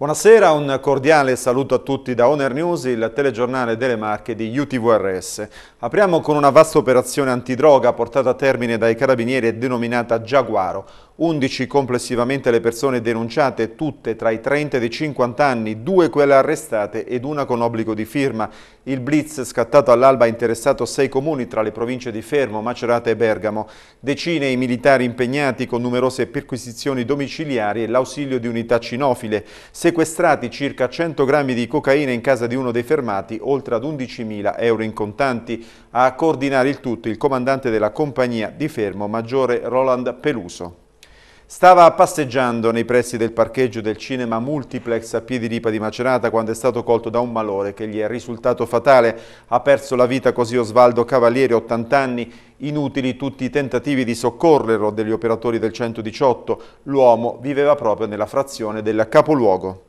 Buonasera, un cordiale saluto a tutti da Honor News, il telegiornale delle marche di UTVRS. Apriamo con una vasta operazione antidroga portata a termine dai carabinieri e denominata Giaguaro, 11 complessivamente le persone denunciate, tutte tra i 30 e i 50 anni, due quelle arrestate ed una con obbligo di firma. Il blitz scattato all'alba ha interessato sei comuni tra le province di Fermo, Macerata e Bergamo. Decine i militari impegnati con numerose perquisizioni domiciliari e l'ausilio di unità cinofile. Sequestrati circa 100 grammi di cocaina in casa di uno dei fermati, oltre ad 11.000 euro in contanti. A coordinare il tutto il comandante della compagnia di Fermo, maggiore Roland Peluso. Stava passeggiando nei pressi del parcheggio del cinema Multiplex a Piediripa di Macerata quando è stato colto da un malore che gli è risultato fatale. Ha perso la vita così Osvaldo Cavalieri, 80 anni, inutili tutti i tentativi di soccorrerlo degli operatori del 118. L'uomo viveva proprio nella frazione del capoluogo.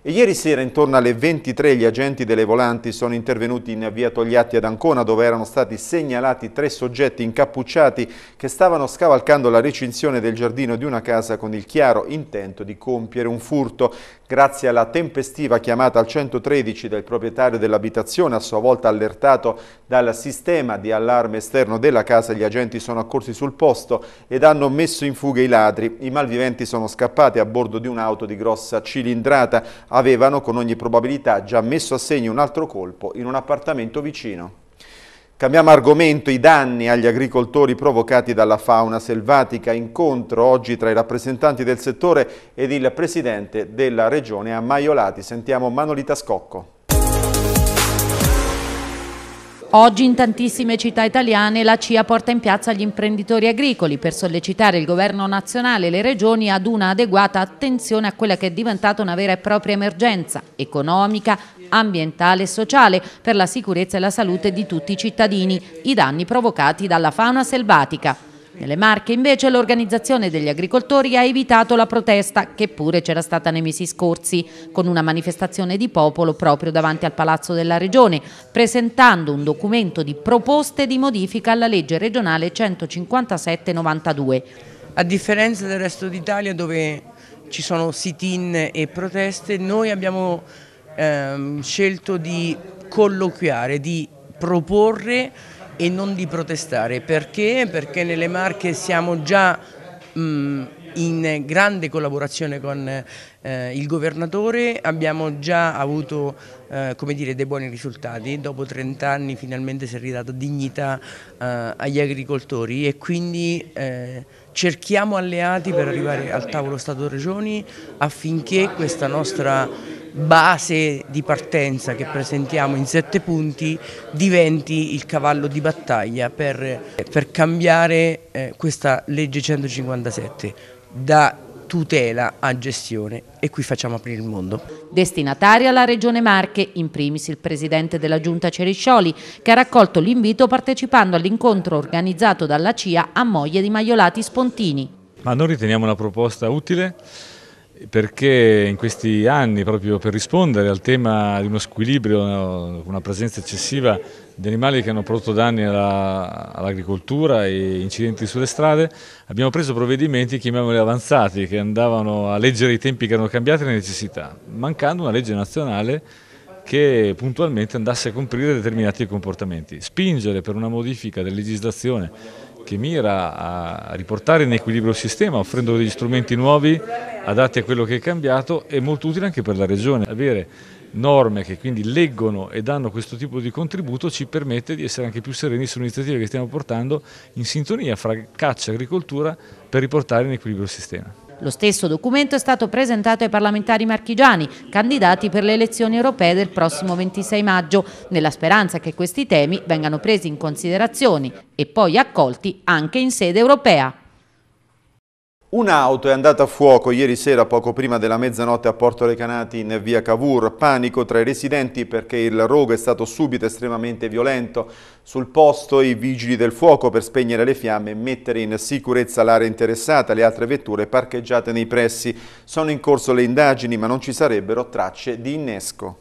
E ieri sera intorno alle 23 gli agenti delle volanti sono intervenuti in via Togliatti ad Ancona dove erano stati segnalati tre soggetti incappucciati che stavano scavalcando la recinzione del giardino di una casa con il chiaro intento di compiere un furto. Grazie alla tempestiva chiamata al 113 del proprietario dell'abitazione, a sua volta allertato dal sistema di allarme esterno della casa, gli agenti sono accorsi sul posto ed hanno messo in fuga i ladri. I malviventi sono scappati a bordo di un'auto di grossa cilindrata. Avevano con ogni probabilità già messo a segno un altro colpo in un appartamento vicino. Cambiamo argomento, i danni agli agricoltori provocati dalla fauna selvatica. Incontro oggi tra i rappresentanti del settore ed il presidente della regione a Maiolati. Sentiamo Manolita Scocco. Oggi in tantissime città italiane la CIA porta in piazza gli imprenditori agricoli per sollecitare il governo nazionale e le regioni ad una adeguata attenzione a quella che è diventata una vera e propria emergenza economica, ambientale e sociale per la sicurezza e la salute di tutti i cittadini, i danni provocati dalla fauna selvatica. Nelle Marche invece l'organizzazione degli agricoltori ha evitato la protesta che pure c'era stata nei mesi scorsi con una manifestazione di popolo proprio davanti al Palazzo della Regione presentando un documento di proposte di modifica alla legge regionale 157-92. A differenza del resto d'Italia dove ci sono sit-in e proteste noi abbiamo ehm, scelto di colloquiare, di proporre e non di protestare. Perché? Perché nelle Marche siamo già mh, in grande collaborazione con eh, il governatore, abbiamo già avuto eh, dire, dei buoni risultati, dopo 30 anni finalmente si è ridata dignità eh, agli agricoltori e quindi eh, cerchiamo alleati per arrivare al tavolo Stato-Regioni affinché questa nostra base di partenza che presentiamo in sette punti diventi il cavallo di battaglia per, per cambiare eh, questa legge 157 da tutela a gestione e qui facciamo aprire il mondo. Destinataria la Regione Marche, in primis il Presidente della Giunta Ceriscioli, che ha raccolto l'invito partecipando all'incontro organizzato dalla CIA a Moglie di Maiolati Spontini. Ma noi riteniamo una proposta utile perché in questi anni, proprio per rispondere al tema di uno squilibrio, una presenza eccessiva di animali che hanno prodotto danni all'agricoltura all e incidenti sulle strade, abbiamo preso provvedimenti, chiamiamoli avanzati, che andavano a leggere i tempi che erano cambiati e le necessità, mancando una legge nazionale che puntualmente andasse a comprire determinati comportamenti. Spingere per una modifica della legislazione che mira a riportare in equilibrio il sistema offrendo degli strumenti nuovi adatti a quello che è cambiato è molto utile anche per la Regione. Avere norme che quindi leggono e danno questo tipo di contributo ci permette di essere anche più sereni sulle iniziative che stiamo portando in sintonia fra caccia e agricoltura per riportare in equilibrio il sistema. Lo stesso documento è stato presentato ai parlamentari marchigiani, candidati per le elezioni europee del prossimo 26 maggio, nella speranza che questi temi vengano presi in considerazione e poi accolti anche in sede europea. Un'auto è andata a fuoco ieri sera poco prima della mezzanotte a Porto Recanati in via Cavour. Panico tra i residenti perché il rogo è stato subito estremamente violento. Sul posto i vigili del fuoco per spegnere le fiamme e mettere in sicurezza l'area interessata. Le altre vetture parcheggiate nei pressi. Sono in corso le indagini ma non ci sarebbero tracce di innesco.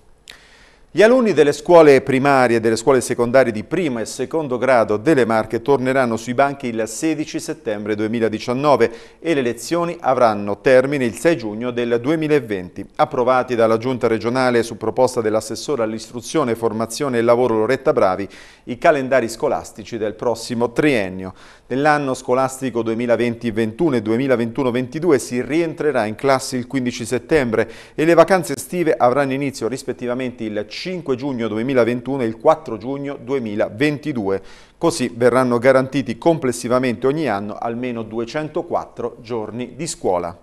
Gli alunni delle scuole primarie e delle scuole secondarie di primo e secondo grado delle Marche torneranno sui banchi il 16 settembre 2019 e le lezioni avranno termine il 6 giugno del 2020. Approvati dalla Giunta regionale su proposta dell'assessore all'istruzione, formazione e lavoro Loretta Bravi i calendari scolastici del prossimo triennio. Nell'anno scolastico 2020-21 e 2021-22 si rientrerà in classe il 15 settembre e le vacanze estive avranno inizio rispettivamente il 5 5 giugno 2021 e il 4 giugno 2022. Così verranno garantiti complessivamente ogni anno almeno 204 giorni di scuola.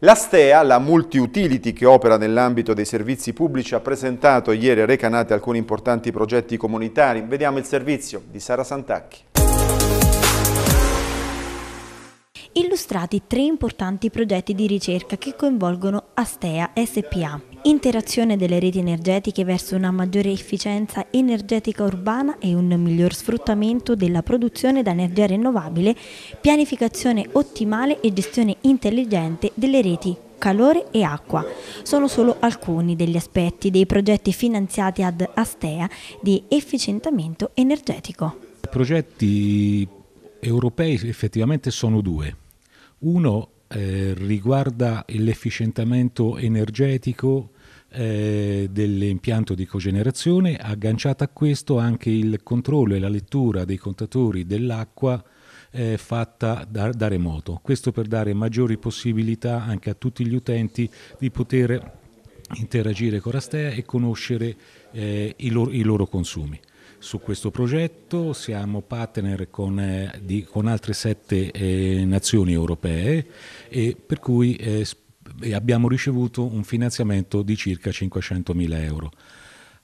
La Stea, la multi-utility che opera nell'ambito dei servizi pubblici, ha presentato ieri a Recanate alcuni importanti progetti comunitari. Vediamo il servizio di Sara Santacchi illustrati tre importanti progetti di ricerca che coinvolgono Astea SPA. Interazione delle reti energetiche verso una maggiore efficienza energetica urbana e un miglior sfruttamento della produzione da energia rinnovabile, pianificazione ottimale e gestione intelligente delle reti calore e acqua. Sono solo alcuni degli aspetti dei progetti finanziati ad Astea di efficientamento energetico. Progetti europei effettivamente sono due. Uno eh, riguarda l'efficientamento energetico eh, dell'impianto di cogenerazione, agganciato a questo anche il controllo e la lettura dei contatori dell'acqua eh, fatta da, da remoto. Questo per dare maggiori possibilità anche a tutti gli utenti di poter interagire con Rastea e conoscere eh, i, loro, i, loro, consumi su questo progetto, siamo partner con, eh, di, con altre sette eh, nazioni europee e per cui eh, abbiamo ricevuto un finanziamento di circa 500.000 euro.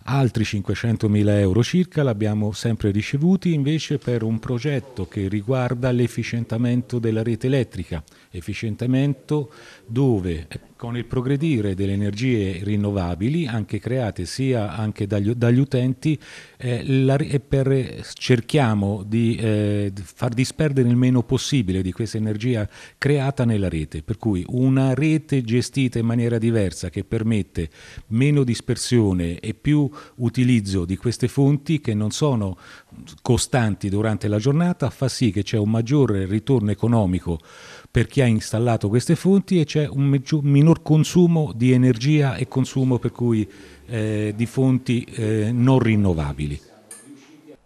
Altri 500.000 euro circa l'abbiamo sempre ricevuti invece per un progetto che riguarda l'efficientamento della rete elettrica, efficientamento dove con il progredire delle energie rinnovabili, anche create sia anche dagli, dagli utenti, eh, la, per, eh, cerchiamo di eh, far disperdere il meno possibile di questa energia creata nella rete. Per cui una rete gestita in maniera diversa che permette meno dispersione e più utilizzo di queste fonti che non sono costanti durante la giornata fa sì che c'è un maggiore ritorno economico per chi ha installato queste fonti e c'è un minor consumo di energia e consumo per cui eh, di fonti eh, non rinnovabili.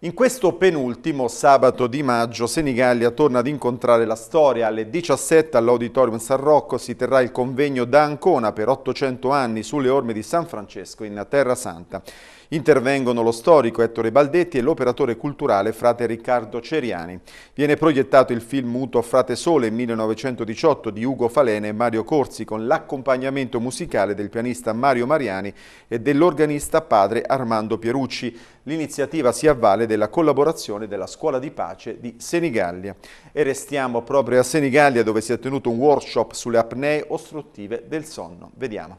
In questo penultimo sabato di maggio Senigallia torna ad incontrare la storia. Alle 17 all'Auditorium San Rocco si terrà il convegno da Ancona per 800 anni sulle orme di San Francesco in Terra Santa. Intervengono lo storico Ettore Baldetti e l'operatore culturale frate Riccardo Ceriani. Viene proiettato il film muto Frate Sole 1918 di Ugo Falene e Mario Corsi con l'accompagnamento musicale del pianista Mario Mariani e dell'organista padre Armando Pierucci. L'iniziativa si avvale della collaborazione della Scuola di Pace di Senigallia. E restiamo proprio a Senigallia dove si è tenuto un workshop sulle apnee ostruttive del sonno. Vediamo.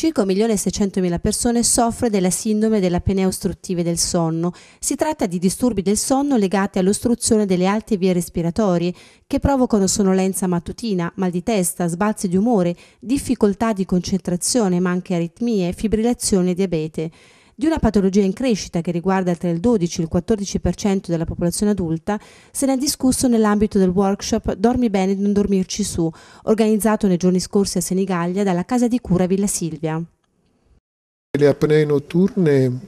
Circa 1.600.000 persone soffre della sindrome della penea ostruttiva del sonno. Si tratta di disturbi del sonno legati all'ostruzione delle alte vie respiratorie, che provocano sonnolenza mattutina, mal di testa, sbalzi di umore, difficoltà di concentrazione, ma anche aritmie, fibrillazione e diabete di una patologia in crescita che riguarda tra il 12 e il 14% della popolazione adulta, se ne è discusso nell'ambito del workshop Dormi bene e non dormirci su, organizzato nei giorni scorsi a Senigallia dalla Casa di Cura Villa Silvia. Le apnee notturne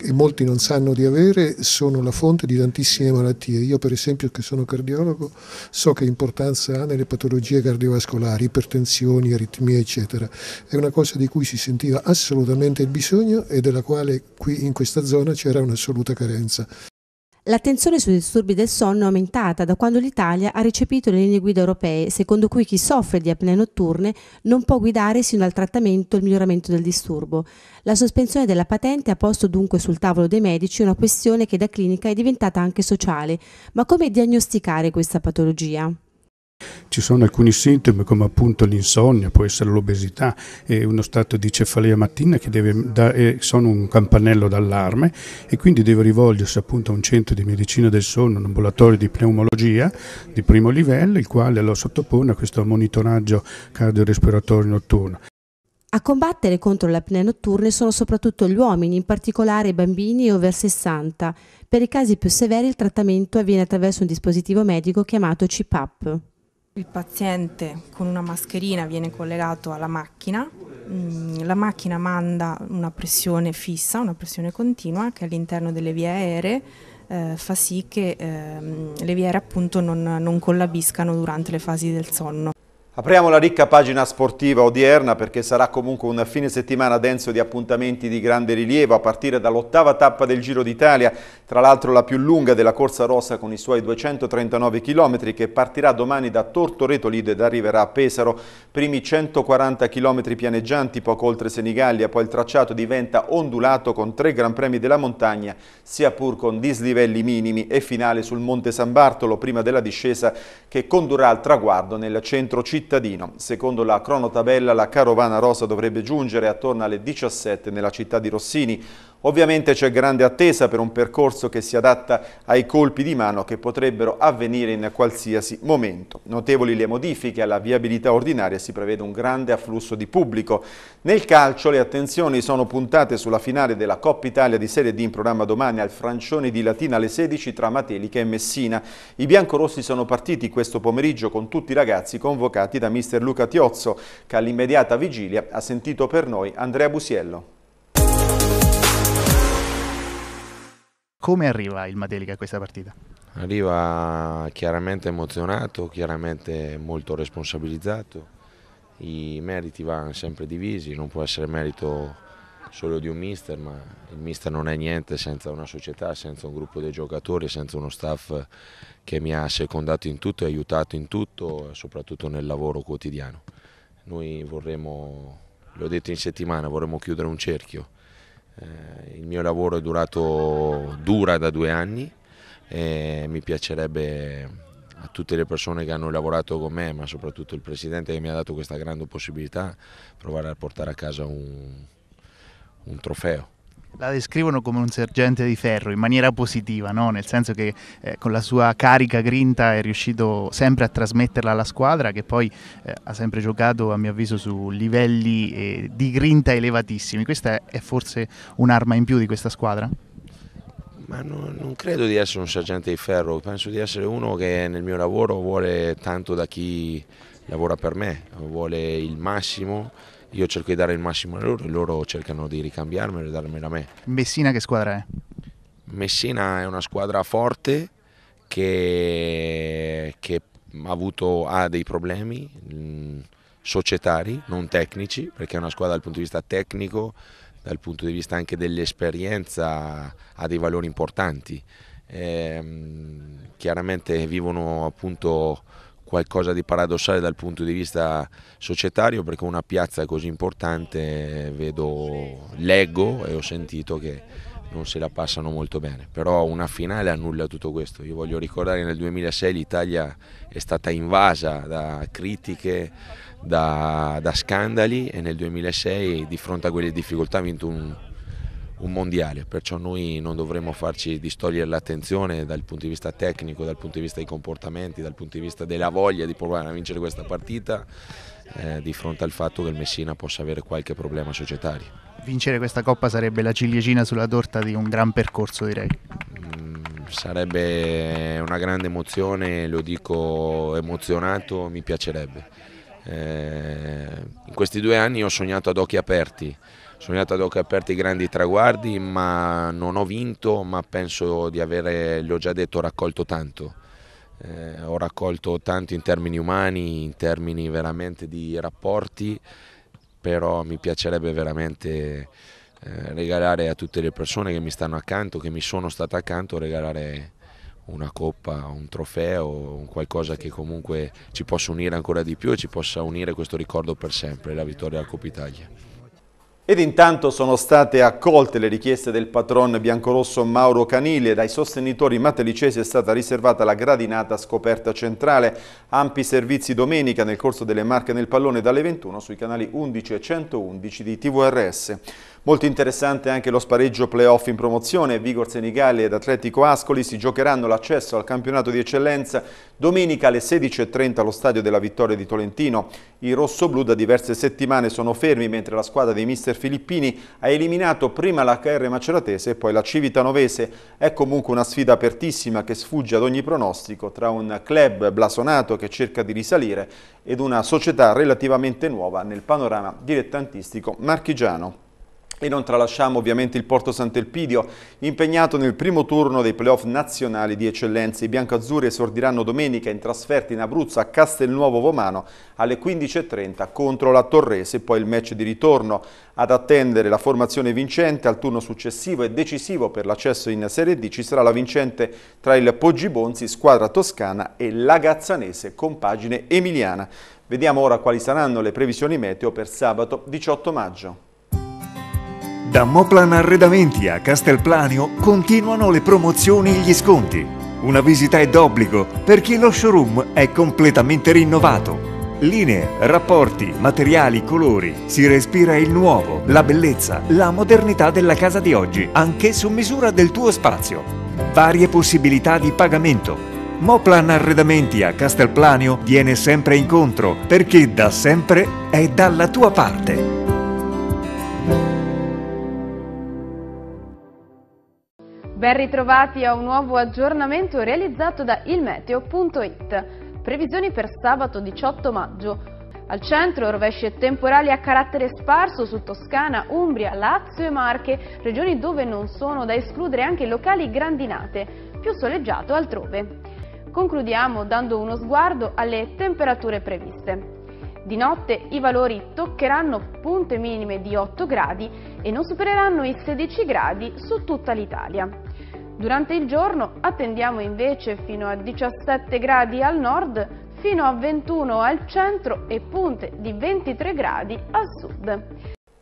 e molti non sanno di avere sono la fonte di tantissime malattie. Io per esempio che sono cardiologo so che importanza ha nelle patologie cardiovascolari, ipertensioni, aritmie eccetera. È una cosa di cui si sentiva assolutamente il bisogno e della quale qui in questa zona c'era un'assoluta carenza. L'attenzione sui disturbi del sonno è aumentata da quando l'Italia ha recepito le linee guida europee, secondo cui chi soffre di apnee notturne non può guidare sino al trattamento o al miglioramento del disturbo. La sospensione della patente ha posto dunque sul tavolo dei medici una questione che da clinica è diventata anche sociale. Ma come diagnosticare questa patologia? Ci sono alcuni sintomi come appunto l'insonnia, può essere l'obesità e uno stato di cefalea mattina che dare, eh, sono un campanello d'allarme e quindi deve rivolgersi appunto a un centro di medicina del sonno, un ambulatorio di pneumologia di primo livello, il quale lo sottopone a questo monitoraggio cardiorespiratorio notturno. A combattere contro le apnee notturne sono soprattutto gli uomini, in particolare i bambini over 60. Per i casi più severi il trattamento avviene attraverso un dispositivo medico chiamato CPAP. Il paziente con una mascherina viene collegato alla macchina, mm, la macchina manda una pressione fissa, una pressione continua che all'interno delle vie aeree eh, fa sì che eh, le vie aeree appunto non, non collabiscano durante le fasi del sonno. Apriamo la ricca pagina sportiva odierna perché sarà comunque un fine settimana denso di appuntamenti di grande rilievo a partire dall'ottava tappa del Giro d'Italia tra l'altro la più lunga della Corsa Rossa con i suoi 239 km che partirà domani da Tortoreto Lido ed arriverà a Pesaro. Primi 140 km pianeggianti, poco oltre Senigallia, poi il tracciato diventa ondulato con tre Gran Premi della montagna, sia pur con dislivelli minimi e finale sul Monte San Bartolo prima della discesa che condurrà al traguardo nel centro cittadino. Secondo la cronotabella la carovana rossa dovrebbe giungere attorno alle 17 nella città di Rossini. Ovviamente c'è grande attesa per un percorso che si adatta ai colpi di mano che potrebbero avvenire in qualsiasi momento. Notevoli le modifiche alla viabilità ordinaria, si prevede un grande afflusso di pubblico. Nel calcio le attenzioni sono puntate sulla finale della Coppa Italia di Serie D in programma domani al Francione di Latina alle 16 tra Matelica e Messina. I biancorossi sono partiti questo pomeriggio con tutti i ragazzi convocati da mister Luca Tiozzo, che all'immediata vigilia ha sentito per noi Andrea Busiello. Come arriva il Matelica a questa partita? Arriva chiaramente emozionato, chiaramente molto responsabilizzato, i meriti vanno sempre divisi, non può essere merito solo di un mister, ma il mister non è niente senza una società, senza un gruppo di giocatori, senza uno staff che mi ha secondato in tutto e aiutato in tutto, soprattutto nel lavoro quotidiano. Noi vorremmo, l'ho detto in settimana, vorremmo chiudere un cerchio eh, il mio lavoro è durato, dura da due anni e mi piacerebbe a tutte le persone che hanno lavorato con me, ma soprattutto il Presidente che mi ha dato questa grande possibilità, provare a portare a casa un, un trofeo. La descrivono come un sergente di ferro in maniera positiva, no? nel senso che eh, con la sua carica grinta è riuscito sempre a trasmetterla alla squadra che poi eh, ha sempre giocato a mio avviso su livelli eh, di grinta elevatissimi. Questa è forse un'arma in più di questa squadra? Ma non, non credo di essere un sergente di ferro, penso di essere uno che nel mio lavoro vuole tanto da chi lavora per me, vuole il massimo io cerco di dare il massimo a loro e loro cercano di ricambiarmelo e darmelo a me. Messina che squadra è? Messina è una squadra forte che, che ha avuto ha dei problemi mm, societari, non tecnici, perché è una squadra dal punto di vista tecnico, dal punto di vista anche dell'esperienza, ha dei valori importanti. E, ehm, chiaramente vivono appunto qualcosa di paradossale dal punto di vista societario perché una piazza così importante vedo, leggo e ho sentito che non se la passano molto bene, però una finale annulla tutto questo. Io voglio ricordare che nel 2006 l'Italia è stata invasa da critiche, da, da scandali e nel 2006 di fronte a quelle difficoltà ha vinto un, un mondiale, perciò noi non dovremmo farci distogliere l'attenzione dal punto di vista tecnico, dal punto di vista dei comportamenti, dal punto di vista della voglia di provare a vincere questa partita eh, di fronte al fatto che il Messina possa avere qualche problema societario. Vincere questa coppa sarebbe la ciliegina sulla torta di un gran percorso direi. Mm, sarebbe una grande emozione, lo dico emozionato, mi piacerebbe. Eh, in questi due anni ho sognato ad occhi aperti, sognato ad occhi aperti grandi traguardi, ma non ho vinto, ma penso di avere, l'ho già detto, raccolto tanto. Eh, ho raccolto tanto in termini umani, in termini veramente di rapporti, però mi piacerebbe veramente eh, regalare a tutte le persone che mi stanno accanto, che mi sono state accanto, regalare una coppa, un trofeo, un qualcosa che comunque ci possa unire ancora di più e ci possa unire questo ricordo per sempre, la vittoria della Coppa Italia. Ed intanto sono state accolte le richieste del patron biancorosso Mauro Canile. Dai sostenitori matelicesi è stata riservata la gradinata scoperta centrale. Ampi servizi domenica nel corso delle marche nel pallone dalle 21 sui canali 11 e 111 di TVRS. Molto interessante anche lo spareggio playoff in promozione, Vigor Senigalli ed Atletico Ascoli si giocheranno l'accesso al campionato di eccellenza domenica alle 16.30 allo stadio della Vittoria di Tolentino. I rossoblù da diverse settimane sono fermi mentre la squadra dei mister filippini ha eliminato prima l'HR Maceratese e poi la Civitanovese. È comunque una sfida apertissima che sfugge ad ogni pronostico tra un club blasonato che cerca di risalire ed una società relativamente nuova nel panorama dilettantistico marchigiano. E non tralasciamo ovviamente il Porto Sant'Elpidio, impegnato nel primo turno dei playoff nazionali di eccellenza. I biancazzurri esordiranno domenica in trasferta in Abruzzo a Castelnuovo Vomano alle 15.30 contro la Torrese, poi il match di ritorno ad attendere la formazione vincente al turno successivo e decisivo per l'accesso in Serie D ci sarà la vincente tra il Poggibonzi, squadra toscana, e l'Agazzanese, compagine emiliana. Vediamo ora quali saranno le previsioni meteo per sabato 18 maggio. Da Moplan Arredamenti a Castelplanio continuano le promozioni e gli sconti. Una visita è d'obbligo perché lo showroom è completamente rinnovato. Linee, rapporti, materiali, colori. Si respira il nuovo, la bellezza, la modernità della casa di oggi, anche su misura del tuo spazio. Varie possibilità di pagamento. Moplan Arredamenti a Castelplanio viene sempre incontro perché da sempre è dalla tua parte. Ben ritrovati a un nuovo aggiornamento realizzato da ilmeteo.it. Previsioni per sabato 18 maggio. Al centro rovesce temporali a carattere sparso su Toscana, Umbria, Lazio e Marche, regioni dove non sono da escludere anche locali grandinate, più soleggiato altrove. Concludiamo dando uno sguardo alle temperature previste. Di notte i valori toccheranno punte minime di 8 gradi e non supereranno i 16 gradi su tutta l'Italia. Durante il giorno attendiamo invece fino a 17 gradi al nord, fino a 21 al centro e punte di 23 gradi al sud.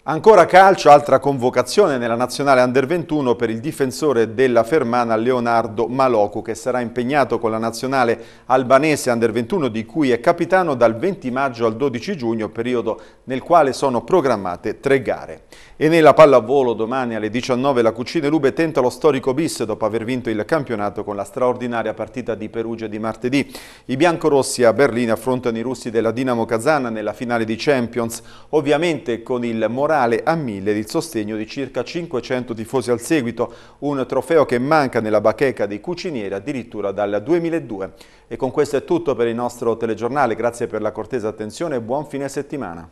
Ancora calcio, altra convocazione nella nazionale Under 21 per il difensore della Fermana Leonardo Maloku che sarà impegnato con la nazionale albanese Under 21 di cui è capitano dal 20 maggio al 12 giugno, periodo nel quale sono programmate tre gare. E nella pallavolo domani alle 19 la Cucine Lube tenta lo storico bis dopo aver vinto il campionato con la straordinaria partita di Perugia di martedì. I biancorossi a Berlino affrontano i russi della Dinamo Kazan nella finale di Champions, ovviamente con il morale a mille e il sostegno di circa 500 tifosi al seguito, un trofeo che manca nella bacheca dei cucinieri addirittura dal 2002. E con questo è tutto per il nostro telegiornale, grazie per la cortesa attenzione e buon fine settimana.